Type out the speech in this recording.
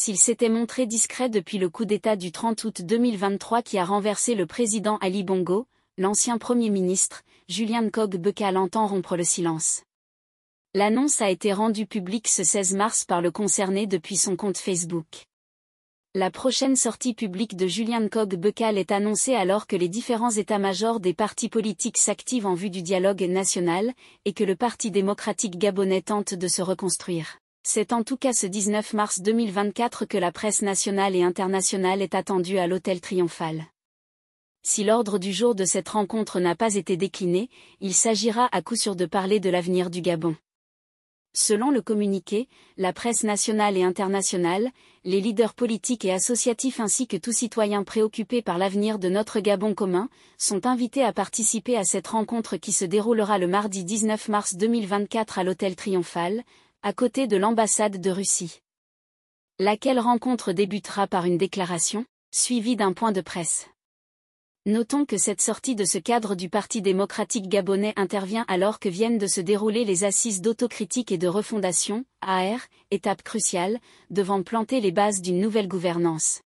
s'il s'était montré discret depuis le coup d'État du 30 août 2023 qui a renversé le président Ali Bongo, l'ancien Premier ministre, Julien Cog Becal entend rompre le silence. L'annonce a été rendue publique ce 16 mars par le concerné depuis son compte Facebook. La prochaine sortie publique de Julien Cog Becal est annoncée alors que les différents états-majors des partis politiques s'activent en vue du dialogue national, et que le Parti démocratique gabonais tente de se reconstruire. C'est en tout cas ce 19 mars 2024 que la presse nationale et internationale est attendue à l'Hôtel Triomphal. Si l'ordre du jour de cette rencontre n'a pas été décliné, il s'agira à coup sûr de parler de l'avenir du Gabon. Selon le communiqué, la presse nationale et internationale, les leaders politiques et associatifs ainsi que tous citoyens préoccupés par l'avenir de notre Gabon commun, sont invités à participer à cette rencontre qui se déroulera le mardi 19 mars 2024 à l'Hôtel Triomphal, à côté de l'ambassade de Russie. Laquelle rencontre débutera par une déclaration, suivie d'un point de presse. Notons que cette sortie de ce cadre du Parti démocratique gabonais intervient alors que viennent de se dérouler les assises d'autocritique et de refondation, AR, étape cruciale, devant planter les bases d'une nouvelle gouvernance.